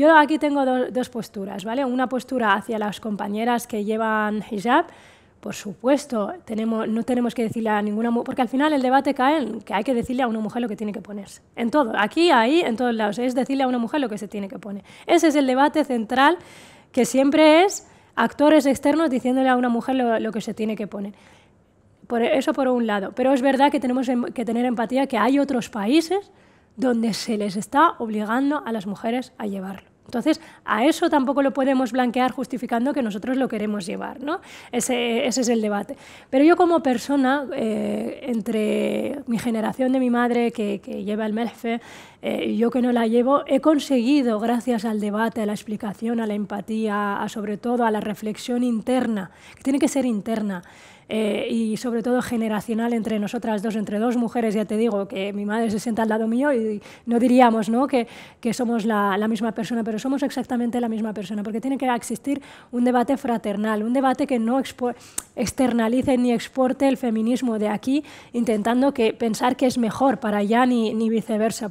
Yo aquí tengo dos posturas, ¿vale? Una postura hacia las compañeras que llevan hijab, por supuesto, tenemos, no tenemos que decirle a ninguna mujer, porque al final el debate cae en que hay que decirle a una mujer lo que tiene que ponerse. En todo, aquí, ahí, en todos lados, es decirle a una mujer lo que se tiene que poner. Ese es el debate central que siempre es actores externos diciéndole a una mujer lo, lo que se tiene que poner. Por e, eso por un lado. Pero es verdad que tenemos em, que tener empatía que hay otros países donde se les está obligando a las mujeres a llevarlo. Entonces, a eso tampoco lo podemos blanquear justificando que nosotros lo queremos llevar, ¿no? Ese, es el debate. Pero yo como persona, eh, entre mi generación de mi madre que, lleva el melfe eh, y yo que no la llevo, he conseguido, gracias al debate, a la explicación, a la empatía, sobre todo a la reflexión interna, que tiene que ser interna, eh, y sobre todo generacional entre nosotras dos, entre dos mujeres, ya te digo que mi madre se sienta al lado mío y no diríamos Que, somos la, misma persona, pero somos exactamente la misma persona, porque tiene que existir un debate fraternal, un debate que no externalice ni exporte el feminismo de aquí, intentando que pensar que es mejor para allá ni viceversa.